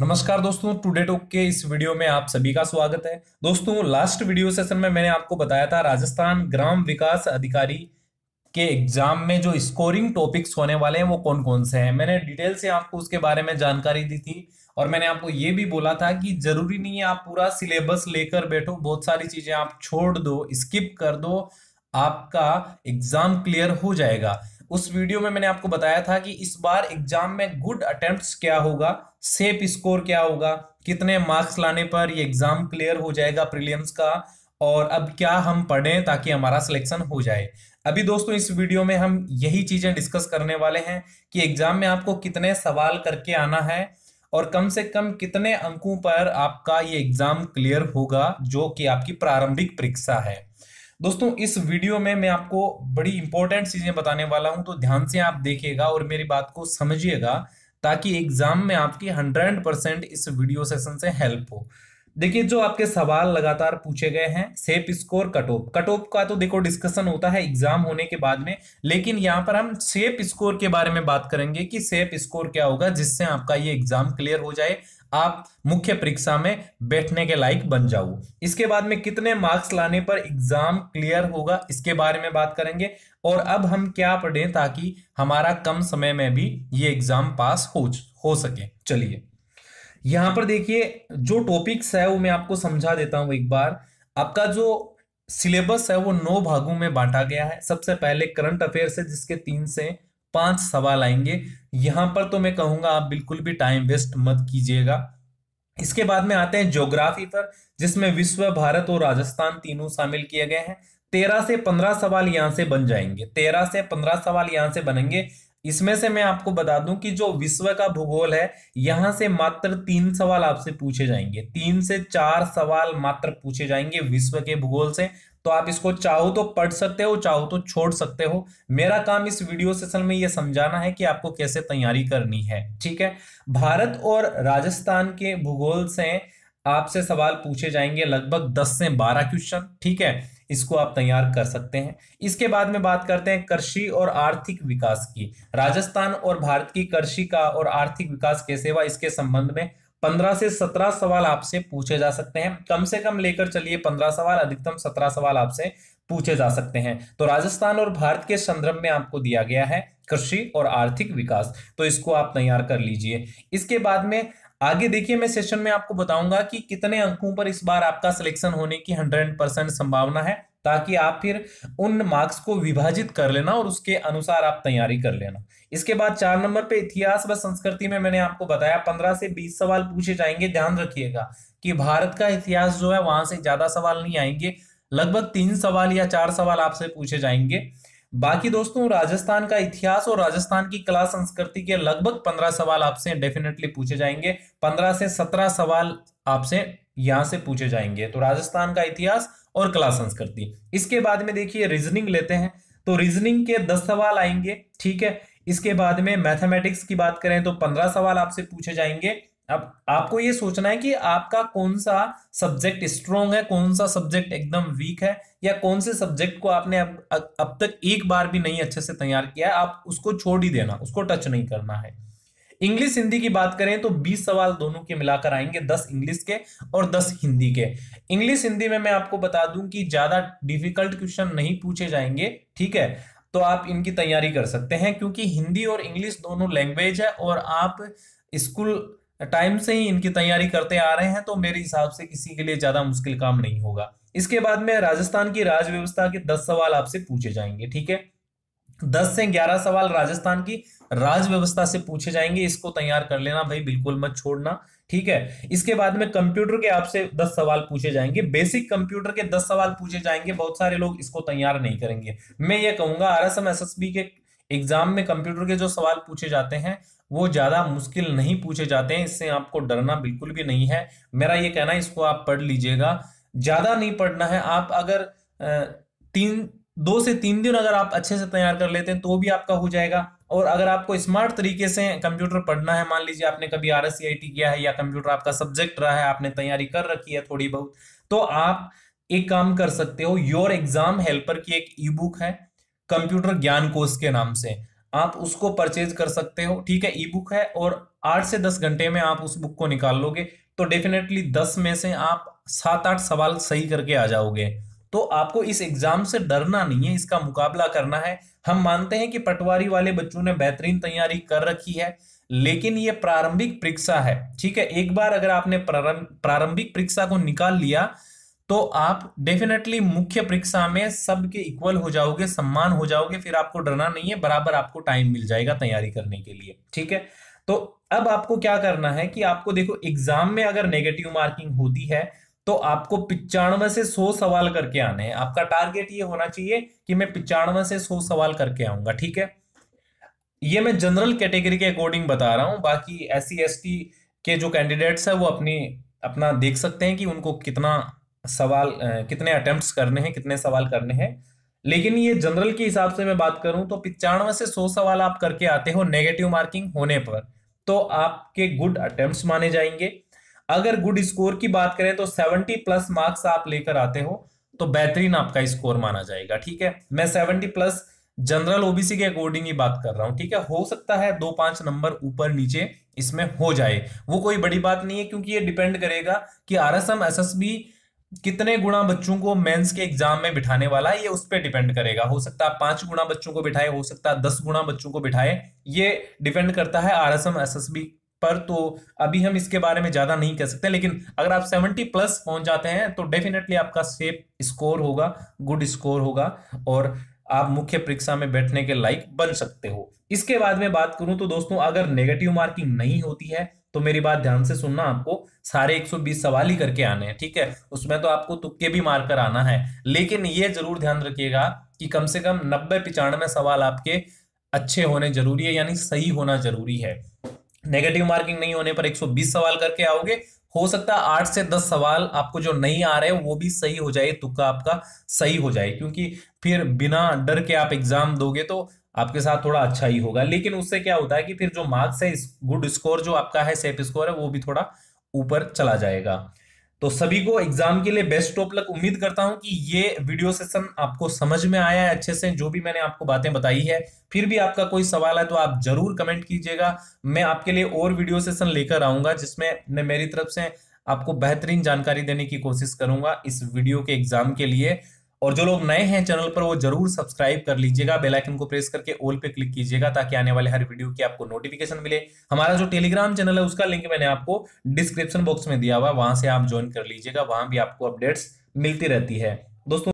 नमस्कार दोस्तों today talk के इस वीडियो में आप सभी का स्वागत है दोस्तों लास्ट वीडियो सेशन में मैंने आपको बताया था राजस्थान ग्राम विकास अधिकारी के एग्जाम में जो स्कोरिंग टॉपिक्स होने वाले हैं वो कौन कौन से हैं मैंने डिटेल से आपको उसके बारे में जानकारी दी थी और मैंने आपको ये भी बोला था कि जरूरी नहीं है आप पूरा सिलेबस लेकर बैठो बहुत सारी चीजें आप छोड़ दो स्किप कर दो आपका एग्जाम क्लियर हो जाएगा उस वीडियो में मैंने आपको बताया था कि इस बार एग्जाम में गुड अटेम्प्ट्स क्या होगा सेफ स्कोर क्या होगा कितने मार्क्स लाने पर ये एग्जाम क्लियर हो जाएगा प्रीलियम्स का और अब क्या हम पढ़ें ताकि हमारा सिलेक्शन हो जाए अभी दोस्तों इस वीडियो में हम यही चीजें डिस्कस करने वाले हैं कि एग्जाम में आपको कितने सवाल करके आना है और कम से कम कितने अंकों पर आपका ये एग्जाम क्लियर होगा जो कि आपकी प्रारंभिक परीक्षा है दोस्तों इस वीडियो में मैं आपको बड़ी इंपॉर्टेंट चीजें बताने वाला हूं तो ध्यान से आप देखिएगा और मेरी बात को समझिएगा ताकि एग्जाम में आपकी हंड्रेड परसेंट इस वीडियो सेशन से हेल्प हो देखिए जो आपके सवाल लगातार पूछे गए हैं safe score cut off cut off का तो देखो डिस्कशन होता है एग्जाम होने के बाद में लेकिन यहाँ पर हम सेप स्कोर के बारे में बात करेंगे कि सेप स्कोर क्या होगा जिससे आपका ये एग्जाम क्लियर हो जाए आप मुख्य परीक्षा में बैठने के लायक बन जाओ इसके बाद में कितने मार्क्स लाने पर एग्जाम क्लियर होगा इसके बारे में बात करेंगे और अब हम क्या पढ़ें ताकि हमारा कम समय में भी ये एग्जाम पास हो हो सके चलिए यहाँ पर देखिए जो टॉपिक्स है वो मैं आपको समझा देता हूं एक बार आपका जो सिलेबस है वो नौ भागों में बांटा गया है सबसे पहले करंट अफेयर्स है जिसके तीन से पांच सवाल आएंगे यहां पर तो मैं कहूंगा आप बिल्कुल भी टाइम वेस्ट मत कीजिएगा इसके बाद में आते हैं ज्योग्राफी पर जिसमें विश्व भारत और राजस्थान तीनों शामिल किए गए हैं तेरह से पंद्रह सवाल यहाँ से बन जाएंगे तेरह से पंद्रह सवाल यहाँ से बनेंगे इसमें से मैं आपको बता दूं कि जो विश्व का भूगोल है यहां से मात्र तीन सवाल आपसे पूछे जाएंगे तीन से चार सवाल मात्र पूछे जाएंगे विश्व के भूगोल से तो आप इसको चाहो तो पढ़ सकते हो चाहो तो छोड़ सकते हो मेरा काम इस वीडियो सेशन में यह समझाना है कि आपको कैसे तैयारी करनी है ठीक है भारत और राजस्थान के भूगोल से आपसे सवाल पूछे जाएंगे लगभग दस से बारह क्वेश्चन ठीक है इसको आप तैयार कर सकते हैं इसके बाद में बात करते हैं कृषि और आर्थिक विकास की राजस्थान और भारत की कृषि का और आर्थिक विकास कैसे हुआ इसके संबंध में पंद्रह से सत्रह सवाल आपसे पूछे जा सकते हैं कम से कम लेकर चलिए पंद्रह सवाल अधिकतम सत्रह सवाल आपसे पूछे जा सकते हैं तो राजस्थान और भारत के संदर्भ में आपको दिया गया है कृषि और आर्थिक विकास तो इसको आप तैयार कर लीजिए इसके बाद में आगे देखिए मैं सेशन में आपको बताऊंगा कि कितने अंकों पर इस बार आपका सिलेक्शन होने की हंड्रेड परसेंट संभावना है ताकि आप फिर उन मार्क्स को विभाजित कर लेना और उसके अनुसार आप तैयारी कर लेना इसके बाद चार नंबर पे इतिहास व संस्कृति में मैंने आपको बताया पंद्रह से बीस सवाल पूछे जाएंगे ध्यान रखिएगा कि भारत का इतिहास जो है वहां से ज्यादा सवाल नहीं आएंगे लगभग तीन सवाल या चार सवाल आपसे पूछे जाएंगे बाकी दोस्तों राजस्थान का इतिहास और राजस्थान की कला संस्कृति के लगभग पंद्रह सवाल आपसे डेफिनेटली पूछे जाएंगे पंद्रह से सत्रह सवाल आपसे यहां से पूछे जाएंगे तो राजस्थान का इतिहास और कला संस्कृति इसके बाद में देखिए रीजनिंग लेते हैं तो रीजनिंग के दस सवाल आएंगे ठीक है इसके बाद में मैथमेटिक्स की बात करें तो पंद्रह सवाल आपसे पूछे जाएंगे अब आपको ये सोचना है कि आपका कौन सा सब्जेक्ट स्ट्रॉन्ग है कौन सा सब्जेक्ट एकदम वीक है या कौन से सब्जेक्ट को आपने अब अब तक एक बार भी नहीं अच्छे से तैयार किया है आप उसको छोड़ ही देना उसको टच नहीं करना है इंग्लिश हिंदी की बात करें तो 20 सवाल दोनों के मिलाकर आएंगे 10 इंग्लिश के और 10 हिंदी के इंग्लिश हिंदी में मैं आपको बता दूं कि ज्यादा डिफिकल्ट क्वेश्चन नहीं पूछे जाएंगे ठीक है तो आप इनकी तैयारी कर सकते हैं क्योंकि हिंदी और इंग्लिश दोनों लैंग्वेज है और आप स्कूल टाइम से ही इनकी तैयारी करते आ रहे हैं तो मेरे हिसाब से किसी के लिए ज्यादा मुश्किल काम नहीं होगा इसके बाद में राजस्थान की राज व्यवस्था के दस सवाल आपसे पूछे जाएंगे ठीक है दस से ग्यारह सवाल राजस्थान की राज व्यवस्था से पूछे जाएंगे इसको तैयार कर लेना भाई बिल्कुल मत छोड़ना ठीक है इसके बाद में कंप्यूटर के आपसे दस सवाल पूछे जाएंगे बेसिक कंप्यूटर के दस सवाल पूछे जाएंगे बहुत सारे लोग इसको तैयार नहीं करेंगे मैं ये कहूंगा R S M S S B के एग्जाम में कंप्यूटर के जो सवाल पूछे जाते हैं वो ज़्यादा मुश्किल नहीं पूछे जाते हैं इससे आपको डरना बिल्कुल भी नहीं है मेरा ये कहना इसको आप पढ़ लीजिएगा ज़्यादा नहीं पढ़ना है आप अगर तीन दो से तीन दिन अगर आप अच्छे से तैयार कर लेते हैं तो भी आपका हो जाएगा और अगर आपको स्मार्ट तरीके से कंप्यूटर पढ़ना है मान लीजिए आपने कभी आर एस किया है या कंप्यूटर आपका सब्जेक्ट रहा है आपने तैयारी कर रखी है थोड़ी बहुत तो आप एक काम कर सकते हो योर एग्जाम हेल्पर की एक ई बुक है कंप्यूटर ज्ञान कोर्स के नाम से आप उसको परचेज कर सकते हो ठीक है ई बुक है और आठ से दस घंटे में आप उस बुक को निकाल लोगे तो डेफिनेटली दस में से आप सात आठ सवाल सही करके आ जाओगे तो आपको इस एग्जाम से डरना नहीं है इसका मुकाबला करना है हम मानते हैं कि पटवारी वाले बच्चों ने बेहतरीन तैयारी कर रखी है लेकिन ये प्रारंभिक परीक्षा है ठीक है एक बार अगर आपने प्रारंभिक परीक्षा को निकाल लिया तो आप डेफिनेटली मुख्य परीक्षा में सबके इक्वल हो जाओगे सम्मान हो जाओगे फिर आपको डरना नहीं है बराबर आपको टाइम मिल जाएगा तैयारी करने के लिए ठीक है तो अब आपको क्या करना है कि आपको देखो एग्जाम में अगर नेगेटिव मार्किंग होती है तो आपको पिचानवे से सौ सवाल करके आने हैं आपका टारगेट ये होना चाहिए कि मैं पिचानवे से सौ सवाल करके आऊंगा ठीक है ये मैं जनरल कैटेगरी के अकॉर्डिंग बता रहा हूं बाकी एस सी के जो कैंडिडेट्स है वो अपनी अपना देख सकते हैं कि उनको कितना सवाल कितने अटेम्प्ट करने हैं कितने सवाल करने हैं लेकिन ये जनरल के हिसाब से मैं बात करूं तो पिचानवे से सौ सवाल आप करके आते हो नेगेटिव मार्किंग होने पर तो आपके गुड अटेम्प्ट माने जाएंगे अगर गुड स्कोर की बात करें तो सेवेंटी प्लस मार्क्स आप लेकर आते हो तो बेहतरीन आपका स्कोर माना जाएगा ठीक है मैं सेवेंटी प्लस जनरल ओबीसी के अकॉर्डिंग ही बात कर रहा हूं ठीक है हो सकता है दो पांच नंबर ऊपर नीचे इसमें हो जाए वो कोई बड़ी बात नहीं है क्योंकि ये डिपेंड करेगा कि R S M S S B कितने गुणा बच्चों को मेंस के एग्जाम में बिठाने वाला है ये उस पर डिपेंड करेगा हो सकता है पांच गुणा बच्चों को बिठाए हो सकता है दस गुणा बच्चों को बिठाए ये डिपेंड करता है R S M S S B पर तो अभी हम इसके बारे में ज्यादा नहीं कह सकते लेकिन अगर आप 70 प्लस पहुंच जाते हैं तो डेफिनेटली आपका सेफ स्कोर होगा गुड स्कोर होगा और आप मुख्य परीक्षा में बैठने के लायक बन सकते हो इसके बाद में बात करूं तो दोस्तों अगर नेगेटिव मार्किंग नहीं होती है तो मेरी बात ध्यान से सुनना आपको सारे 120 सवाल ही करके आने हैं ठीक है उसमें तो आपको तुक्के भी मार कर आना है लेकिन ये जरूर ध्यान रखिएगा कि कम से कम नब्बे पिचानवे सवाल आपके अच्छे होने जरूरी है यानी सही होना जरूरी है नेगेटिव मार्किंग नहीं होने पर 120 सवाल करके आओगे हो सकता है आठ से दस सवाल आपको जो नहीं आ रहे वो भी सही हो जाए तुक्का आपका सही हो जाए क्योंकि फिर बिना डर के आप एग्जाम दोगे तो आपके साथ थोड़ा अच्छा ही होगा लेकिन उससे क्या होता है कि फिर जो मार्क्स है गुड स्कोर जो आपका है सेफ स्कोर है वो भी थोड़ा ऊपर चला जाएगा तो सभी को एग्जाम के लिए बेस्ट ऑफ लक उम्मीद करता हूं कि ये वीडियो सेशन आपको समझ में आया है अच्छे से जो भी मैंने आपको बातें बताई है फिर भी आपका कोई सवाल है तो आप जरूर कमेंट कीजिएगा मैं आपके लिए और वीडियो सेशन लेकर आऊंगा जिसमें मैं मेरी तरफ से आपको बेहतरीन जानकारी देने की कोशिश करूंगा इस वीडियो के एग्जाम के लिए और जो लोग नए हैं चैनल पर वो जरूर सब्सक्राइब कर लीजिएगा बेल आइकन को प्रेस करके ओल पे क्लिक कीजिएगा ताकि आने वाले हर वीडियो की आपको नोटिफिकेशन मिले हमारा जो टेलीग्राम चैनल है उसका लिंक मैंने आपको डिस्क्रिप्शन बॉक्स में दिया हुआ वहां से आप ज्वाइन कर लीजिएगा वहां भी आपको अपडेट्स मिलती रहती है दोस्तों